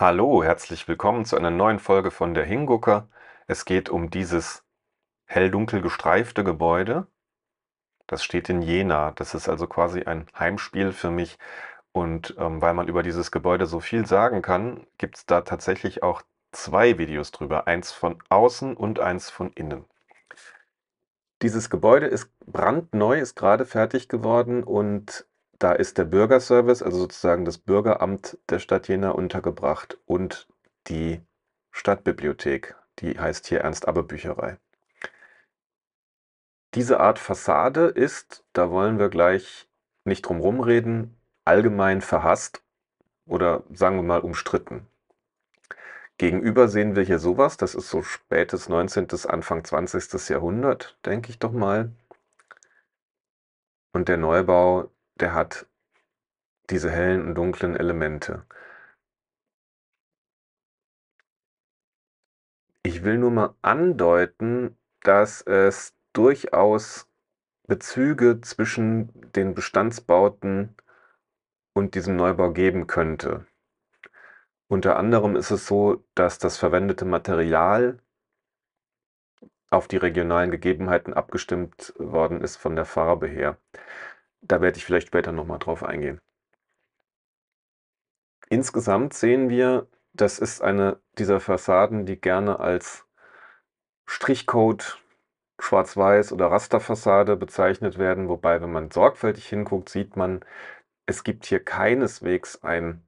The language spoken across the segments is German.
Hallo, herzlich willkommen zu einer neuen Folge von der Hingucker. Es geht um dieses hell-dunkel gestreifte Gebäude. Das steht in Jena. Das ist also quasi ein Heimspiel für mich. Und ähm, weil man über dieses Gebäude so viel sagen kann, gibt es da tatsächlich auch zwei Videos drüber. Eins von außen und eins von innen. Dieses Gebäude ist brandneu, ist gerade fertig geworden und da ist der Bürgerservice, also sozusagen das Bürgeramt der Stadt Jena untergebracht und die Stadtbibliothek, die heißt hier Ernst-Abbe-Bücherei. Diese Art Fassade ist, da wollen wir gleich nicht drum rumreden, allgemein verhasst oder sagen wir mal umstritten. Gegenüber sehen wir hier sowas, das ist so spätes 19., Anfang 20. Jahrhundert, denke ich doch mal. Und der Neubau der hat diese hellen und dunklen Elemente. Ich will nur mal andeuten, dass es durchaus Bezüge zwischen den Bestandsbauten und diesem Neubau geben könnte. Unter anderem ist es so, dass das verwendete Material auf die regionalen Gegebenheiten abgestimmt worden ist von der Farbe her. Da werde ich vielleicht später nochmal drauf eingehen. Insgesamt sehen wir, das ist eine dieser Fassaden, die gerne als Strichcode Schwarz-Weiß oder Rasterfassade bezeichnet werden, wobei, wenn man sorgfältig hinguckt, sieht man, es gibt hier keineswegs ein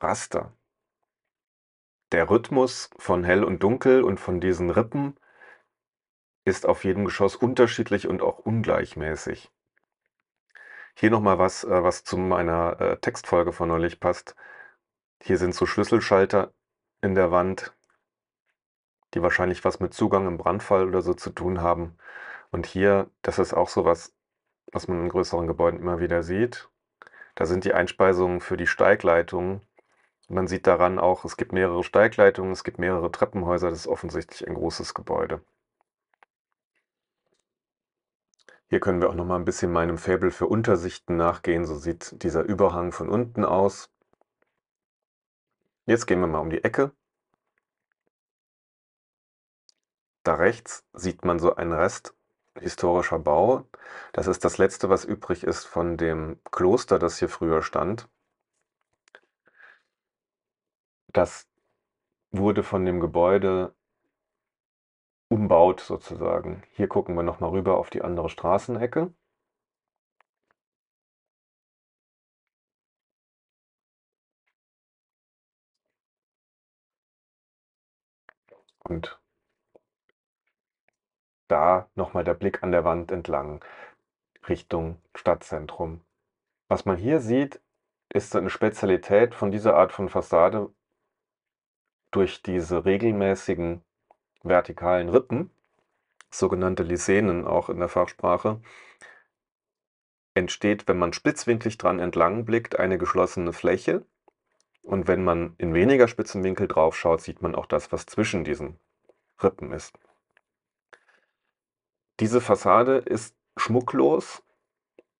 Raster. Der Rhythmus von hell und dunkel und von diesen Rippen ist auf jedem Geschoss unterschiedlich und auch ungleichmäßig. Hier nochmal was, äh, was zu meiner äh, Textfolge von neulich passt. Hier sind so Schlüsselschalter in der Wand, die wahrscheinlich was mit Zugang im Brandfall oder so zu tun haben. Und hier, das ist auch so was, was man in größeren Gebäuden immer wieder sieht. Da sind die Einspeisungen für die Steigleitungen. Man sieht daran auch, es gibt mehrere Steigleitungen, es gibt mehrere Treppenhäuser. Das ist offensichtlich ein großes Gebäude. Hier können wir auch noch mal ein bisschen meinem Faible für Untersichten nachgehen. So sieht dieser Überhang von unten aus. Jetzt gehen wir mal um die Ecke. Da rechts sieht man so einen Rest historischer Bau. Das ist das letzte, was übrig ist von dem Kloster, das hier früher stand. Das wurde von dem Gebäude umbaut sozusagen. Hier gucken wir nochmal rüber auf die andere Straßenecke. Und da nochmal der Blick an der Wand entlang, Richtung Stadtzentrum. Was man hier sieht, ist eine Spezialität von dieser Art von Fassade durch diese regelmäßigen vertikalen Rippen, sogenannte Lisenen auch in der Fachsprache, entsteht, wenn man spitzwinklig dran entlang blickt, eine geschlossene Fläche. Und wenn man in weniger spitzen Winkel drauf schaut, sieht man auch das, was zwischen diesen Rippen ist. Diese Fassade ist schmucklos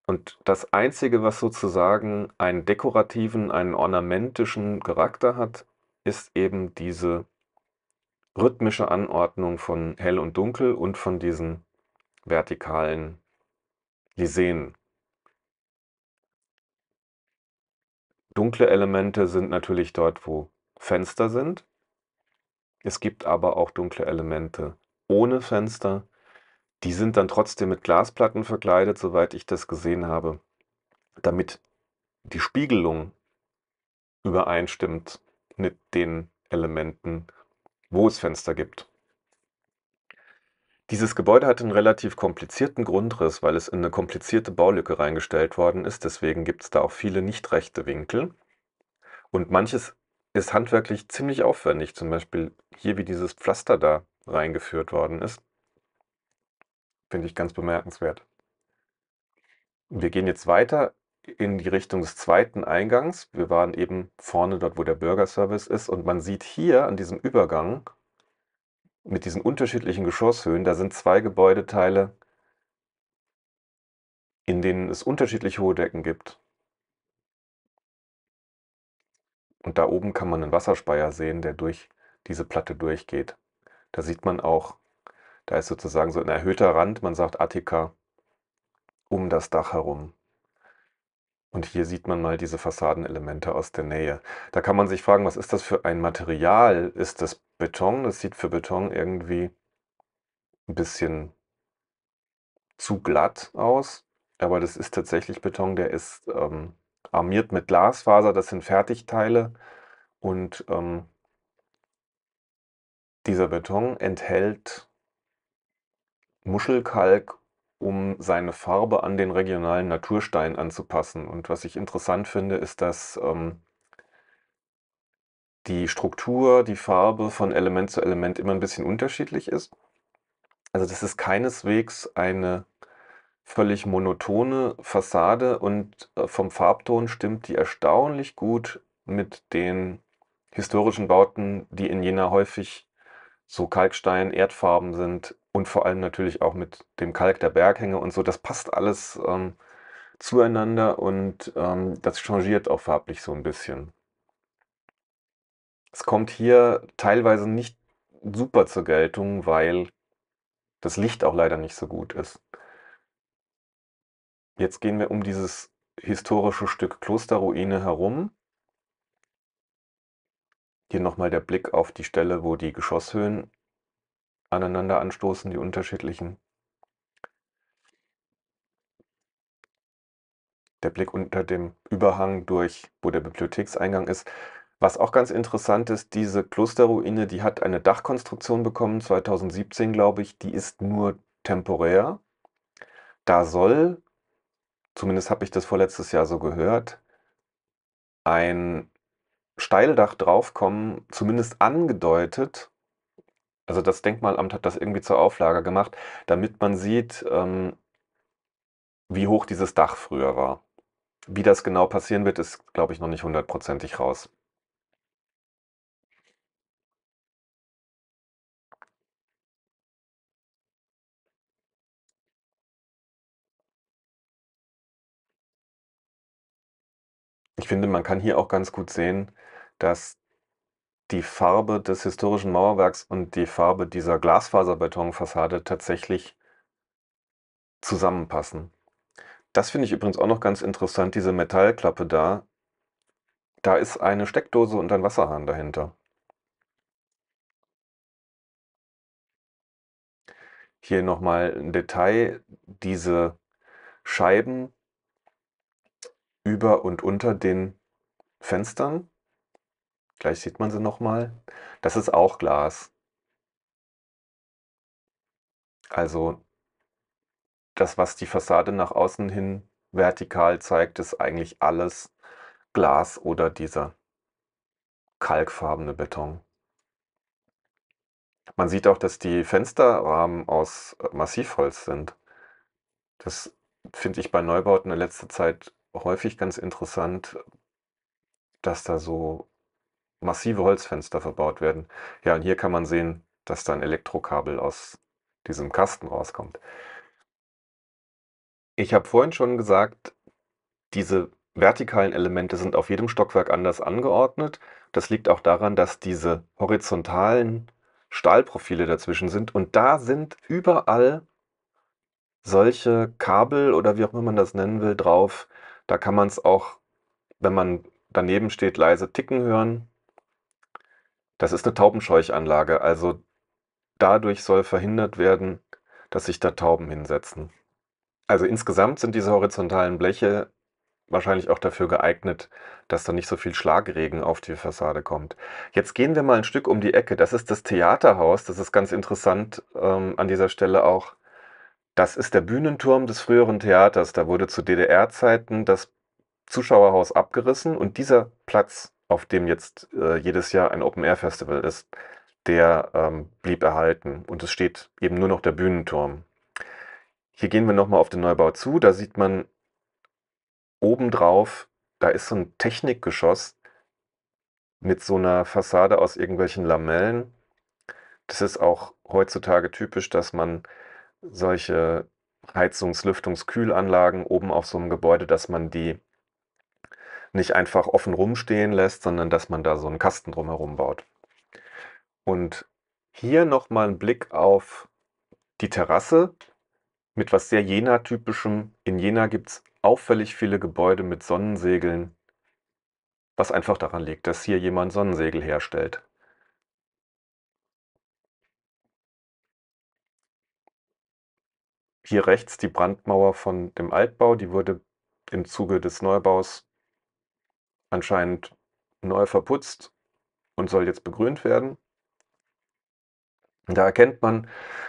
und das Einzige, was sozusagen einen dekorativen, einen ornamentischen Charakter hat, ist eben diese rhythmische Anordnung von Hell und Dunkel und von diesen vertikalen Lisenen. Dunkle Elemente sind natürlich dort, wo Fenster sind. Es gibt aber auch dunkle Elemente ohne Fenster. Die sind dann trotzdem mit Glasplatten verkleidet, soweit ich das gesehen habe, damit die Spiegelung übereinstimmt mit den Elementen, wo es Fenster gibt. Dieses Gebäude hat einen relativ komplizierten Grundriss, weil es in eine komplizierte Baulücke reingestellt worden ist. Deswegen gibt es da auch viele nicht rechte Winkel. Und manches ist handwerklich ziemlich aufwendig. Zum Beispiel hier, wie dieses Pflaster da reingeführt worden ist. Finde ich ganz bemerkenswert. Wir gehen jetzt weiter in die Richtung des zweiten Eingangs. Wir waren eben vorne dort, wo der Bürgerservice ist. Und man sieht hier an diesem Übergang mit diesen unterschiedlichen Geschosshöhen, da sind zwei Gebäudeteile, in denen es unterschiedlich hohe Decken gibt. Und da oben kann man einen Wasserspeier sehen, der durch diese Platte durchgeht. Da sieht man auch, da ist sozusagen so ein erhöhter Rand, man sagt Attika, um das Dach herum. Und hier sieht man mal diese Fassadenelemente aus der Nähe. Da kann man sich fragen, was ist das für ein Material? Ist das Beton? Das sieht für Beton irgendwie ein bisschen zu glatt aus. Aber das ist tatsächlich Beton, der ist ähm, armiert mit Glasfaser. Das sind Fertigteile. Und ähm, dieser Beton enthält Muschelkalk um seine Farbe an den regionalen Naturstein anzupassen. Und was ich interessant finde, ist, dass ähm, die Struktur, die Farbe von Element zu Element immer ein bisschen unterschiedlich ist. Also das ist keineswegs eine völlig monotone Fassade und äh, vom Farbton stimmt die erstaunlich gut mit den historischen Bauten, die in Jena häufig so Kalkstein, Erdfarben sind, und vor allem natürlich auch mit dem Kalk der Berghänge und so. Das passt alles ähm, zueinander und ähm, das changiert auch farblich so ein bisschen. Es kommt hier teilweise nicht super zur Geltung, weil das Licht auch leider nicht so gut ist. Jetzt gehen wir um dieses historische Stück Klosterruine herum. Hier nochmal der Blick auf die Stelle, wo die Geschosshöhen aneinander anstoßen, die unterschiedlichen. Der Blick unter dem Überhang durch, wo der Bibliothekseingang ist. Was auch ganz interessant ist, diese Klosterruine, die hat eine Dachkonstruktion bekommen, 2017 glaube ich, die ist nur temporär. Da soll, zumindest habe ich das vorletztes Jahr so gehört, ein Steildach draufkommen, zumindest angedeutet, also das Denkmalamt hat das irgendwie zur Auflage gemacht, damit man sieht, ähm, wie hoch dieses Dach früher war. Wie das genau passieren wird, ist, glaube ich, noch nicht hundertprozentig raus. Ich finde, man kann hier auch ganz gut sehen, dass die Farbe des historischen Mauerwerks und die Farbe dieser Glasfaserbetonfassade tatsächlich zusammenpassen. Das finde ich übrigens auch noch ganz interessant, diese Metallklappe da. Da ist eine Steckdose und ein Wasserhahn dahinter. Hier nochmal ein Detail, diese Scheiben über und unter den Fenstern. Gleich sieht man sie nochmal. Das ist auch Glas. Also das, was die Fassade nach außen hin vertikal zeigt, ist eigentlich alles Glas oder dieser kalkfarbene Beton. Man sieht auch, dass die Fensterrahmen aus äh, Massivholz sind. Das finde ich bei Neubauten in letzter Zeit häufig ganz interessant, dass da so massive Holzfenster verbaut werden. Ja, und hier kann man sehen, dass da ein Elektrokabel aus diesem Kasten rauskommt. Ich habe vorhin schon gesagt, diese vertikalen Elemente sind auf jedem Stockwerk anders angeordnet. Das liegt auch daran, dass diese horizontalen Stahlprofile dazwischen sind und da sind überall solche Kabel oder wie auch immer man das nennen will drauf. Da kann man es auch, wenn man daneben steht, leise ticken hören. Das ist eine Taubenscheuchanlage. Also dadurch soll verhindert werden, dass sich da Tauben hinsetzen. Also insgesamt sind diese horizontalen Bleche wahrscheinlich auch dafür geeignet, dass da nicht so viel Schlagregen auf die Fassade kommt. Jetzt gehen wir mal ein Stück um die Ecke. Das ist das Theaterhaus. Das ist ganz interessant ähm, an dieser Stelle auch. Das ist der Bühnenturm des früheren Theaters. Da wurde zu DDR-Zeiten das Zuschauerhaus abgerissen und dieser Platz auf dem jetzt äh, jedes Jahr ein Open-Air-Festival ist, der ähm, blieb erhalten und es steht eben nur noch der Bühnenturm. Hier gehen wir nochmal auf den Neubau zu, da sieht man obendrauf, da ist so ein Technikgeschoss mit so einer Fassade aus irgendwelchen Lamellen. Das ist auch heutzutage typisch, dass man solche Heizungs-, Lüftungs-, Kühlanlagen oben auf so einem Gebäude, dass man die nicht einfach offen rumstehen lässt, sondern dass man da so einen Kasten drumherum baut. Und hier nochmal ein Blick auf die Terrasse mit was sehr Jena-typischem. In Jena gibt es auffällig viele Gebäude mit Sonnensegeln, was einfach daran liegt, dass hier jemand Sonnensegel herstellt. Hier rechts die Brandmauer von dem Altbau, die wurde im Zuge des Neubaus anscheinend neu verputzt und soll jetzt begrünt werden. Da erkennt man,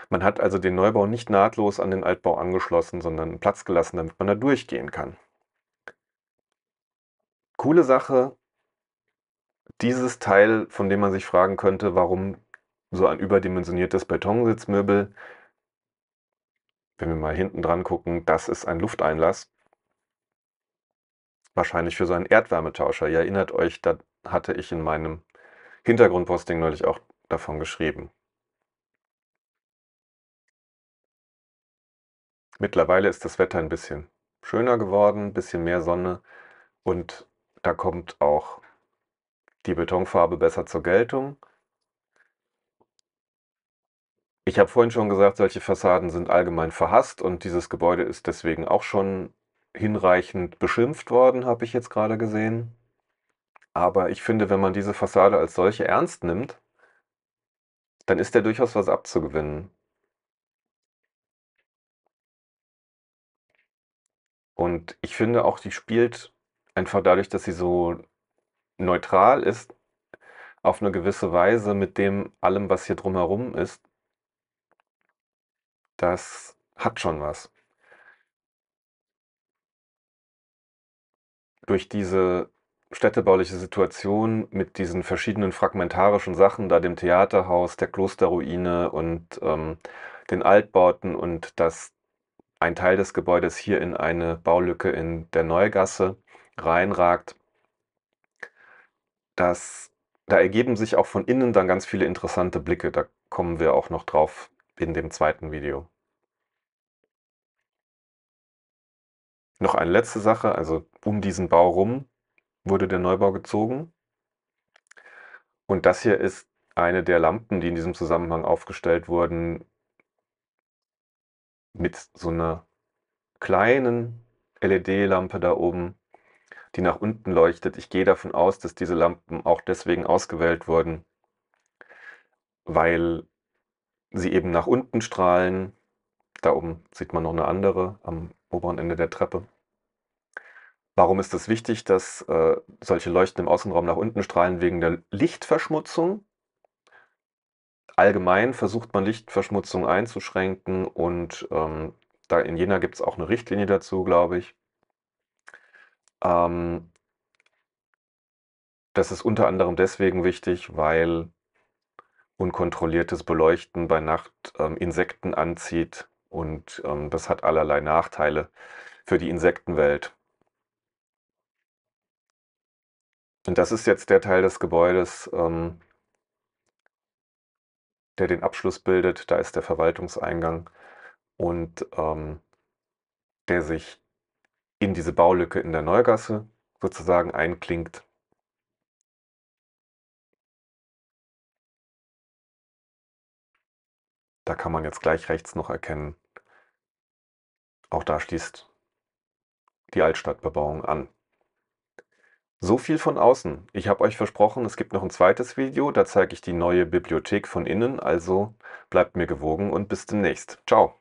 man hat also den Neubau nicht nahtlos an den Altbau angeschlossen, sondern Platz gelassen, damit man da durchgehen kann. Coole Sache, dieses Teil, von dem man sich fragen könnte, warum so ein überdimensioniertes Betonsitzmöbel, wenn wir mal hinten dran gucken, das ist ein Lufteinlass wahrscheinlich für so einen Erdwärmetauscher. Ihr erinnert euch, da hatte ich in meinem Hintergrundposting neulich auch davon geschrieben. Mittlerweile ist das Wetter ein bisschen schöner geworden, ein bisschen mehr Sonne und da kommt auch die Betonfarbe besser zur Geltung. Ich habe vorhin schon gesagt, solche Fassaden sind allgemein verhasst und dieses Gebäude ist deswegen auch schon hinreichend beschimpft worden, habe ich jetzt gerade gesehen. Aber ich finde, wenn man diese Fassade als solche ernst nimmt, dann ist der durchaus was abzugewinnen. Und ich finde auch, die spielt einfach dadurch, dass sie so neutral ist, auf eine gewisse Weise mit dem allem, was hier drumherum ist. Das hat schon was. durch diese städtebauliche Situation mit diesen verschiedenen fragmentarischen Sachen, da dem Theaterhaus, der Klosterruine und ähm, den Altbauten und dass ein Teil des Gebäudes hier in eine Baulücke in der Neugasse reinragt, dass da ergeben sich auch von innen dann ganz viele interessante Blicke. Da kommen wir auch noch drauf in dem zweiten Video. Noch eine letzte Sache, also um diesen Bau rum wurde der Neubau gezogen. Und das hier ist eine der Lampen, die in diesem Zusammenhang aufgestellt wurden, mit so einer kleinen LED-Lampe da oben, die nach unten leuchtet. Ich gehe davon aus, dass diese Lampen auch deswegen ausgewählt wurden, weil sie eben nach unten strahlen da oben sieht man noch eine andere am oberen Ende der Treppe. Warum ist es wichtig, dass äh, solche Leuchten im Außenraum nach unten strahlen wegen der Lichtverschmutzung? Allgemein versucht man Lichtverschmutzung einzuschränken und ähm, da in Jena gibt es auch eine Richtlinie dazu, glaube ich. Ähm, das ist unter anderem deswegen wichtig, weil unkontrolliertes Beleuchten bei Nacht ähm, Insekten anzieht, und ähm, das hat allerlei Nachteile für die Insektenwelt. Und das ist jetzt der Teil des Gebäudes, ähm, der den Abschluss bildet. Da ist der Verwaltungseingang und ähm, der sich in diese Baulücke in der Neugasse sozusagen einklingt. Da kann man jetzt gleich rechts noch erkennen, auch da schließt die Altstadtbebauung an. So viel von außen. Ich habe euch versprochen, es gibt noch ein zweites Video, da zeige ich die neue Bibliothek von innen, also bleibt mir gewogen und bis demnächst. Ciao!